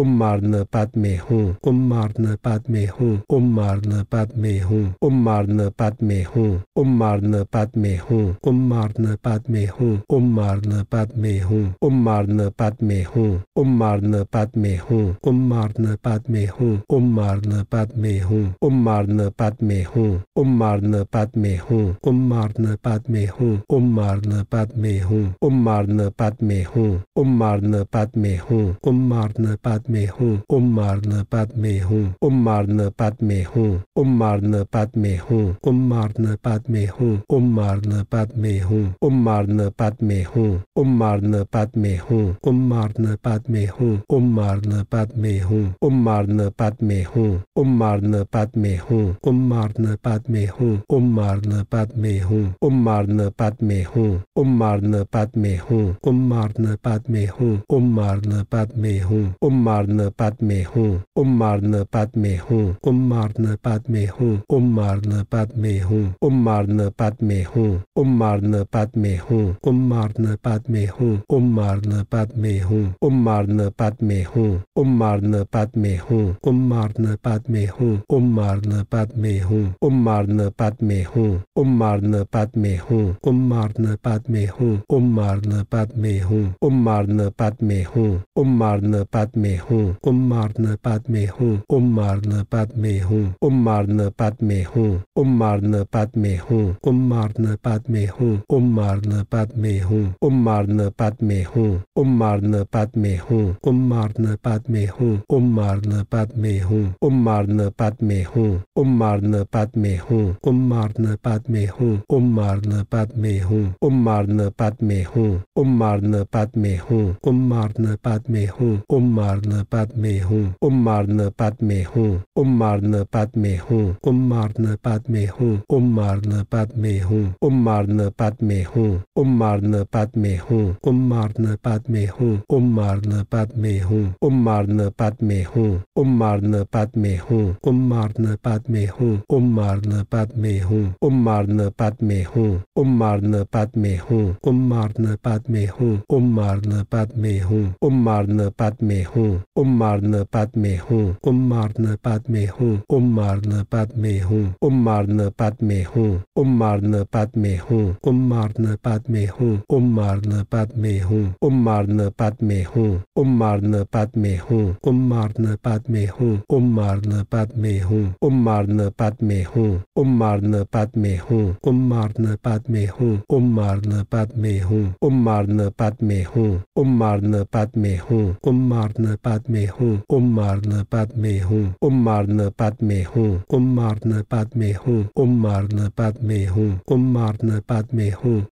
उम मारन पाद में हूँ उम मारन पाद में हूँ उम मारन पाद में हूँ उम मारन पाद में हूँ उम मारन पाद में हूँ उम मारन पाद में हूँ उम मारन पाद में हूँ उम मारन पाद में हूँ उम मारन पाद में हूँ उम मारन पाद में हूँ उम मारन पाद हूँ उम मारन पाद में हूँ उम मारन पाद में हूँ उम मारन पाद में हूँ उम मारन पाद हूँ उम मारन पाद हूँ उम मारन पाद हूँ उम मारन पाद पद्मे हूँ उम मारन पाद में हूँ उम मारन पाद में हूँ उम मारन पाद में हूँ उम मारन पाद में हूँ उम मारन पाद में हूँ उम मारन पाद में हूँ उम मारन पाद में हूँ उम मारन पाद में हूँ उम मारन पाद में हूँ उम मारन पाद में हूँ उम मारन पाद में हूँ उम मारन पाद में हूँ उम मारन पाद में हूँ उम मारन पाद में हूँ उम मारन पाद में हूँ उम मारन पाद में हूँ उम मारन पाद में हूँ उम मारन पद में हूँ उम मारन पद में हूँ उम मारन पद में हूँ उम मारन पद में हूँ उम मारन पद में हूँ उम मारन पद में हूँ उम मारन पद में हूँ उम मारन पद में हूँ उम मारन पद में हूँ उम मारन पद में हूँ उम मारन पद में हूँ उम मारन पद में हूँ उम मारन पद में हूँ उम मारन पद में हूँ उम मारन पद में हूँ उम मारन पद में हूँ उम मारन पद में हूँ उम मारन पद में हूँ उम मारन पाद में हूँ उम मारन पद्मे में हूँ उम मारन पाद में हूँ उम मारन पाद में हूँ उम मारन पाद में हूँ उम मारन पद्मे में हूँ उम मारन पाद में हूँ उम मारन पाद में हूँ उम मारन पाद में हूँ उम मारन पद्मे में हूँ उम मारन पाद में हूँ उम मारन पाद में हूँ उम मारन पाद में हूँ उम मारन पद्मे में हूँ उम मारन पाद में हूँ उम मारन पाद में हूँ उम मारन पाद में हूँ उम मारन marne pad me hon om marne pad me hon om marne pad me hon om marne pad me hon om marne pad me hon om marne pad me hon om marne pad me hon om marne pad me hon om marne pad me hon om marne pad me hon om marne pad me hon om marne pad me hon om marne pad me hon om marne pad me hon om marne pad me hon om marne pad me hon om marne pad me हूँ उम मारन पद में हूँ उम मारन पाद में हूँ उम मारन पाद में हूँ उम मारन पाद में हूँ उम मारन पाद में हूँ उम मारन पाद में हूँ उम मारन पाद में हूँ उम मारन पाद में हूँ उम मारन पाद में हूँ उम मारन पाद में हूँ उम मारन पाद में हूँ उम मारन पाद में हूँ उम मारन पाद में हूँ उम मारन पाद में हूँ उम मारन पाद में हूँ उम मारन पाद में हूँ उम मारन पाद में हूँ उम मारन पाद में हूँ उम मारन बाद में हूँ उम मारन बाद में हूँ उम मारन बाद में हूँ उम मारन बाद में हूँ उम मारन बाद में हूँ उम मारन बाद में हूँ